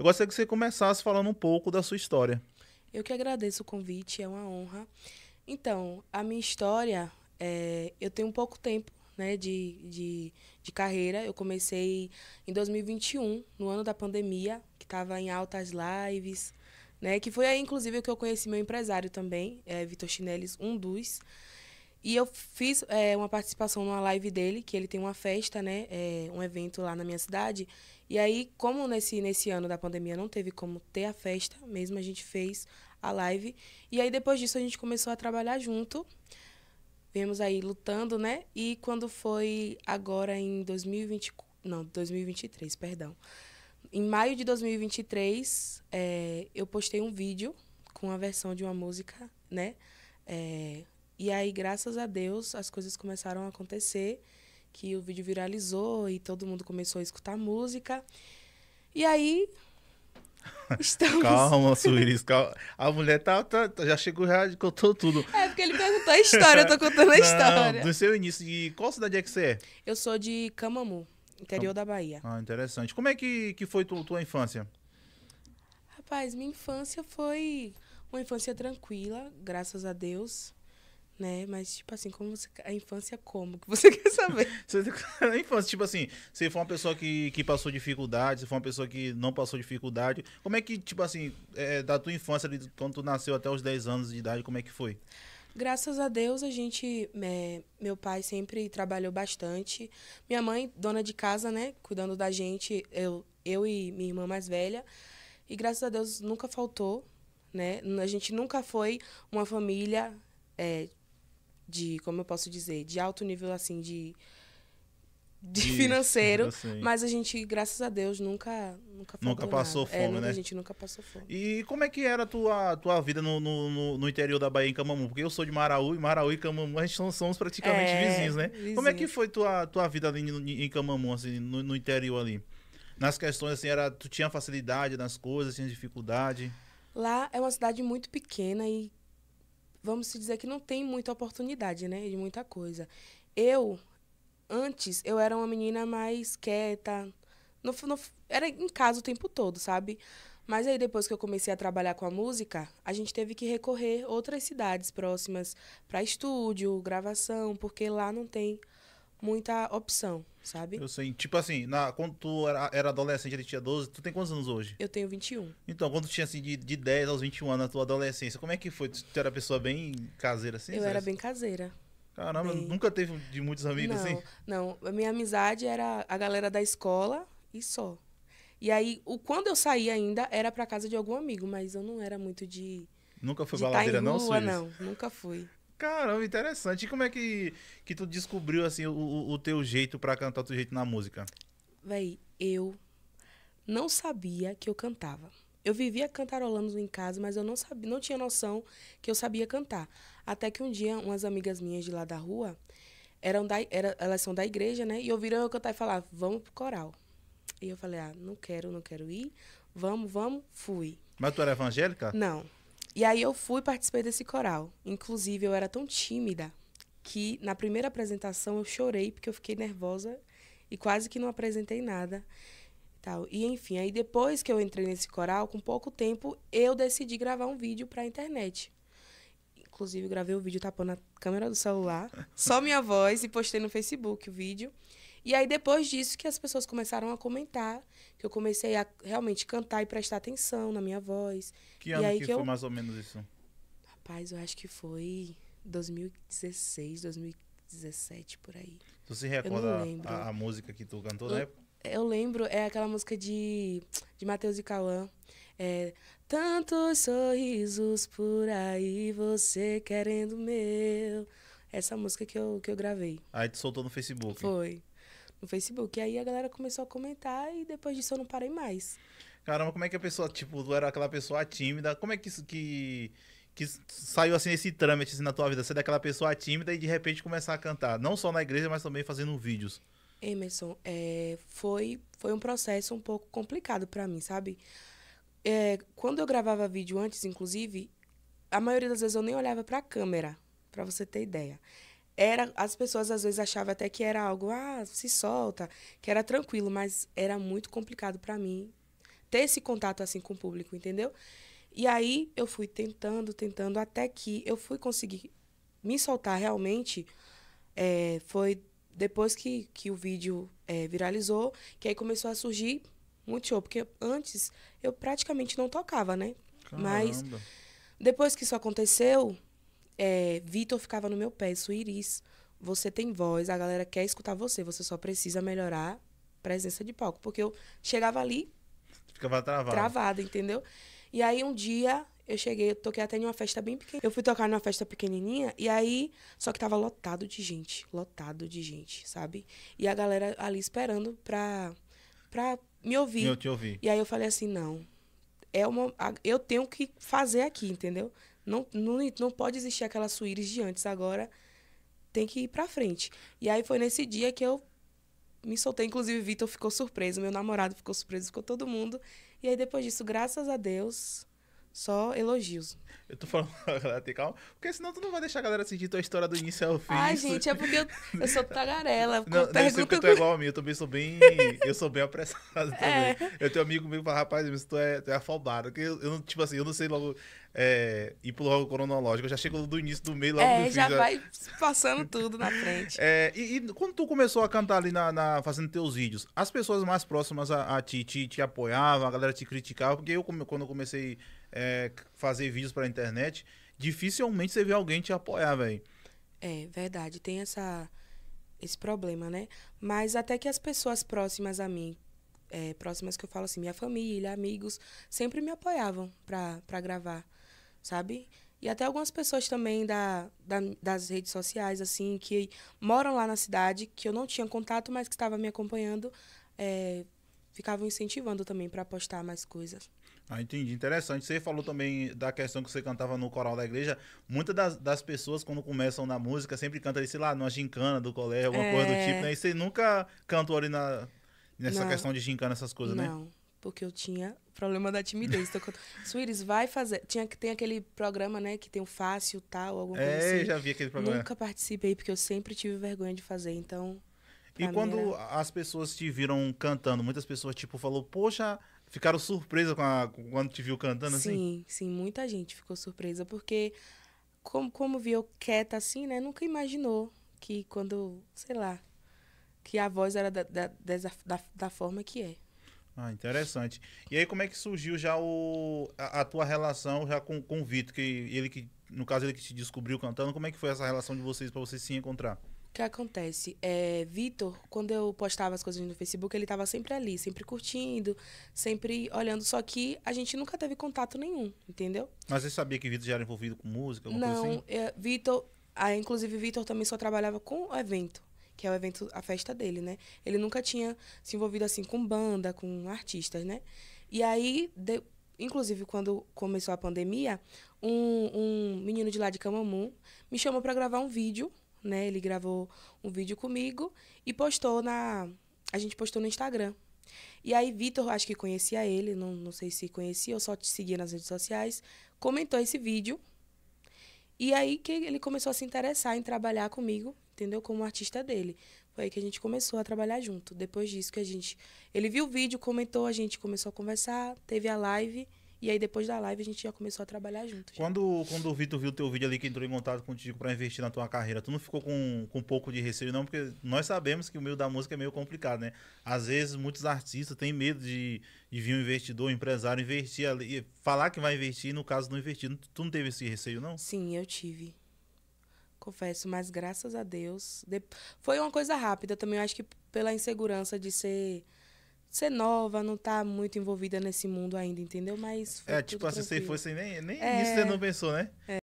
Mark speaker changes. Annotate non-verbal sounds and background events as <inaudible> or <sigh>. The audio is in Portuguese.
Speaker 1: Eu gostaria que você começasse falando um pouco da sua história.
Speaker 2: Eu que agradeço o convite, é uma honra. Então, a minha história, é, eu tenho pouco tempo né, de, de, de, carreira. Eu comecei em 2021, no ano da pandemia, que estava em altas lives, né, que foi aí, inclusive, que eu conheci meu empresário também, é, Vitor Chinelis, um dos. E eu fiz é, uma participação numa live dele, que ele tem uma festa, né, é, um evento lá na minha cidade, e aí, como nesse, nesse ano da pandemia não teve como ter a festa, mesmo a gente fez a live. E aí, depois disso, a gente começou a trabalhar junto. Vemos aí lutando, né? E quando foi agora em 2020, não, 2023, perdão. Em maio de 2023, é, eu postei um vídeo com a versão de uma música, né? É, e aí, graças a Deus, as coisas começaram a acontecer que o vídeo viralizou e todo mundo começou a escutar música. E aí.
Speaker 1: <laughs> Estamos... calma, Suíris, calma. A mulher tá, tá, tá, já chegou, já contou tudo.
Speaker 2: É, porque ele perguntou a história, eu tô contando a <laughs> Não, história. Do
Speaker 1: seu início, de qual cidade é que você é?
Speaker 2: Eu sou de Camamu, interior Cam... da Bahia.
Speaker 1: Ah, interessante. Como é que, que foi tu, tua infância?
Speaker 2: Rapaz, minha infância foi uma infância tranquila, graças a Deus né? Mas, tipo assim, como você, a infância como? Que você <laughs> quer saber?
Speaker 1: a infância, tipo assim, se for uma pessoa que, que passou dificuldade, se for uma pessoa que não passou dificuldade, como é que, tipo assim, é, é da tua infância, quando tu nasceu até os 10 anos de idade, como é que foi?
Speaker 2: Graças a Deus, a gente. É, meu pai sempre trabalhou bastante. Minha mãe, dona de casa, né? Cuidando da gente, eu, eu e minha irmã mais velha. E graças a Deus nunca faltou, né? A gente nunca foi uma família é, de, como eu posso dizer, de alto nível assim de
Speaker 1: de Isso, financeiro, assim. mas a
Speaker 2: gente, graças a Deus, nunca nunca, nunca passou nada. É, fome, é, nunca, né? A gente nunca passou fome.
Speaker 1: E como é que era a tua, tua vida no, no, no, interior da Bahia, em Camamu? Porque eu sou de Maraú, e Maraú e Camamu, a gente não somos praticamente é, vizinhos, né? Vizinho. Como é que foi tua, tua vida ali em, em Camamu, assim, no, no, interior ali? Nas questões, assim, era, tu tinha facilidade nas coisas, tinha dificuldade?
Speaker 2: Lá é uma cidade muito pequena e vamos se dizer que não tem muita oportunidade, né? De muita coisa. Eu, antes, eu era uma menina mais quieta. não, era em casa o tempo todo, sabe? Mas aí depois que eu comecei a trabalhar com a música, a gente teve que recorrer outras cidades próximas para estúdio, gravação, porque lá não tem muita opção, sabe? Eu
Speaker 1: sei. Tipo assim, na, quando tu era, era, adolescente, ele tinha 12, tu tem quantos anos hoje?
Speaker 2: Eu tenho 21.
Speaker 1: Então, quando tu tinha assim de, de 10 aos 21 anos na tua adolescência, como é que foi? Tu, tu era pessoa bem caseira assim? Eu era bem caseira. Caramba, bem... nunca teve de muitos amigos não, assim?
Speaker 2: Não, a minha amizade era a galera da escola e só. E aí, o, quando eu saí ainda, era pra casa de algum amigo, mas eu não era muito de.
Speaker 1: Nunca foi de baladeira, tá rua, não,
Speaker 2: Suíça? Não, nunca fui.
Speaker 1: Caramba, interessante. E como é que, que tu descobriu, assim, o, o teu jeito para cantar, o teu jeito na música?
Speaker 2: Véi, eu não sabia que eu cantava. Eu vivia cantarolando em casa, mas eu não sabia, não tinha noção que eu sabia cantar. Até que um dia, umas amigas minhas de lá da rua, eram da, era, elas são da igreja, né? E ouviram eu cantar e falar, vamos pro coral. E eu falei, ah, não quero, não quero ir. Vamos, vamos, fui.
Speaker 1: Mas tu era evangélica? Não.
Speaker 2: E aí eu fui participei desse coral. Inclusive, eu era tão tímida que na primeira apresentação eu chorei porque eu fiquei nervosa e quase que não apresentei nada. Tal. E enfim, aí depois que eu entrei nesse coral, com pouco tempo, eu decidi gravar um vídeo para a internet. Inclusive, gravei o vídeo tapando a câmera do celular, só minha voz e postei no Facebook o vídeo. E aí, depois disso, que as pessoas começaram a comentar, que eu comecei a realmente cantar e prestar atenção na minha voz. Que e ano que, que eu... foi
Speaker 1: mais ou menos isso?
Speaker 2: Rapaz, eu acho que foi 2016, 2017, por aí. Tu se recorda a, a, música que tu cantou eu, na época? Eu lembro, é aquela música de, de Matheus e Cauã. É, Tantos sorrisos por aí, você querendo meu. Essa música que eu, que eu gravei.
Speaker 1: Aí tu soltou no Facebook?
Speaker 2: Foi no Facebook. E aí a galera começou a comentar e depois disso eu não parei mais.
Speaker 1: Caramba, como é que a pessoa, tipo, era aquela pessoa tímida, como é que isso que que saiu assim esse trâmite assim, na tua vida, ser é daquela pessoa tímida e de repente começar a cantar, não só na igreja, mas também fazendo vídeos?
Speaker 2: Emerson, é, foi foi um processo um pouco complicado para mim, sabe? É, quando eu gravava vídeo antes, inclusive, a maioria das vezes eu nem olhava para a câmera, para você ter ideia era as pessoas às vezes achavam até que era algo ah se solta que era tranquilo mas era muito complicado para mim ter esse contato assim com o público entendeu e aí eu fui tentando tentando até que eu fui conseguir me soltar realmente é, foi depois que, que o vídeo é, viralizou que aí começou a surgir muito show porque antes eu praticamente não tocava né Caramba. mas depois que isso aconteceu é, Vitor ficava no meu pé, Suíris. você tem voz, a galera quer escutar você, você só precisa melhorar a presença de palco. Porque eu chegava ali.
Speaker 1: Ficava travada. Travada,
Speaker 2: entendeu? E aí um dia eu cheguei, eu toquei até em uma festa bem pequena. Eu fui tocar numa festa pequenininha e aí só que tava lotado de gente, lotado de gente, sabe? E a galera ali esperando pra pra me ouvir. Eu te ouvi. E aí eu falei assim, não. É uma eu tenho que fazer aqui, entendeu? Não, não, não pode existir aquelas suíris de antes, agora tem que ir pra frente. E aí foi nesse dia que eu me soltei, inclusive o Vitor ficou surpreso, meu namorado ficou surpreso, ficou todo mundo. E aí depois disso, graças a Deus, só elogios.
Speaker 1: Eu tô falando pra <laughs> galera ter calma, porque senão tu não vai deixar a galera sentir tua história do início ao fim. Ai, gente, é porque eu, eu sou tagarela. Não, não sei porque tu é igual a mim, eu também sou bem. eu sou bem apressado <laughs> também. É. Eu tenho um amigo meu que fala, rapaz, tu é, tu é afobado. Eu, eu, tipo assim, eu não sei logo é, ir pro logo cronológico. Eu já chego do início, do meio, logo é, do já fim. Já vai
Speaker 2: passando tudo na frente.
Speaker 1: É, e, e, quando tu começou a cantar ali, na, na fazendo teus vídeos, as pessoas mais próximas a, a ti te, te, apoiavam, a galera te criticava, porque eu, quando eu comecei a é, fazer vídeos pra internet, dificilmente você vê alguém te apoiar, velho.
Speaker 2: É, verdade. Tem essa, esse problema, né? Mas até que as pessoas próximas a mim é, próximas que eu falo assim, minha família, amigos, sempre me apoiavam para gravar sabe? E até algumas pessoas também da, da, das redes sociais, assim, que moram lá na cidade, que eu não tinha contato, mas que estava me acompanhando, é, ficavam incentivando também para postar mais coisas.
Speaker 1: Ah, entendi. Interessante. Você falou também da questão que você cantava no coral da igreja. Muitas das, das pessoas, quando começam na música, sempre cantam, sei lá, numa gincana do colégio, alguma é... coisa do é. tipo, né? E você nunca cantou ali na, nessa não. questão de gincana, essas coisas, não. né? Não
Speaker 2: porque eu tinha problema da timidez. Então, quando, Suíris, vai fazer. Tinha, tem aquele programa, né, que tem o fácil, tal, alguma coisa é, assim. já vi aquele programa. Nunca participei, porque eu sempre tive vergonha de fazer, então... E quando era...
Speaker 1: as pessoas te viram cantando, muitas pessoas, tipo, falou, poxa, ficaram surpresas com a, quando te viu cantando, sim, assim? Sim,
Speaker 2: sim, muita gente ficou surpresa, porque como, como viu quieta assim, né, nunca imaginou que quando, sei lá, que a voz era da, da, da, da forma que é.
Speaker 1: Ah, interessante. E aí como é que surgiu já o, a, a tua relação já com, com o Vitor, que ele que no caso ele que te descobriu cantando, como é que foi essa relação de vocês para vocês se encontrar? O
Speaker 2: que acontece? É, Vitor, quando eu postava as coisas no Facebook, ele estava sempre ali, sempre curtindo, sempre olhando, só que a gente nunca teve contato nenhum, entendeu?
Speaker 1: Mas você sabia que Vitor já era envolvido com música? Não, assim?
Speaker 2: É, Vitor, ah, inclusive Vitor também só trabalhava com evento que é o evento, a festa dele, né? Ele nunca tinha se envolvido assim com banda, com artistas, né? E aí, de, inclusive quando começou a pandemia, um, um menino de lá de Camamu me chamou para gravar um vídeo, né? Ele gravou um vídeo comigo e postou na. A gente postou no Instagram. E aí, Vitor, acho que conhecia ele, não, não sei se conhecia, ou só te seguia nas redes sociais, comentou esse vídeo. E aí que ele começou a se interessar em trabalhar comigo entendeu? Como artista dele. Foi aí que a gente começou a trabalhar junto. Depois disso que a gente... Ele viu o vídeo, comentou, a gente começou a conversar, teve a live... E aí, depois da live, a gente já começou a trabalhar junto
Speaker 1: Quando, quando o Vitor viu o teu vídeo ali, que entrou em contato contigo para investir na tua carreira, tu não ficou com, com um pouco de receio, não? Porque nós sabemos que o meio da música é meio complicado, né? Às vezes, muitos artistas têm medo de, de vir um investidor, um empresário, investir ali, falar que vai investir, no caso, não investir. Tu não teve esse receio, não? Sim, eu tive
Speaker 2: confesso, mas graças a Deus. De... Foi uma coisa rápida também, eu acho que pela insegurança de ser ser nova, não tá muito envolvida nesse mundo ainda, entendeu? Mas É, tipo assim, se você fosse, nem, nem é, isso você não pensou, né? É.